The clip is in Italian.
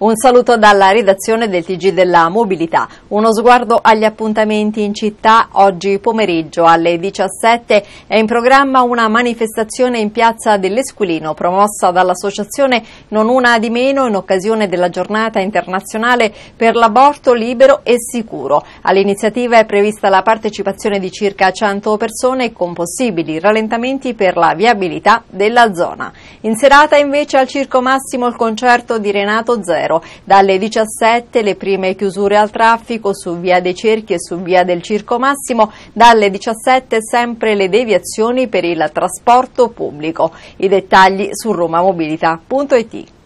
Un saluto dalla redazione del Tg della Mobilità. Uno sguardo agli appuntamenti in città. Oggi pomeriggio alle 17 è in programma una manifestazione in piazza dell'Esquilino promossa dall'associazione Non Una di Meno in occasione della giornata internazionale per l'aborto libero e sicuro. All'iniziativa è prevista la partecipazione di circa 100 persone con possibili rallentamenti per la viabilità della zona. In serata invece al Circo Massimo il concerto di Renato Zero Brennero. Dalle 17 le prime chiusure al traffico su via dei Cerchi e su via del Circo Massimo, dalle 17 sempre le deviazioni per il trasporto pubblico. I dettagli su romamobilità.it.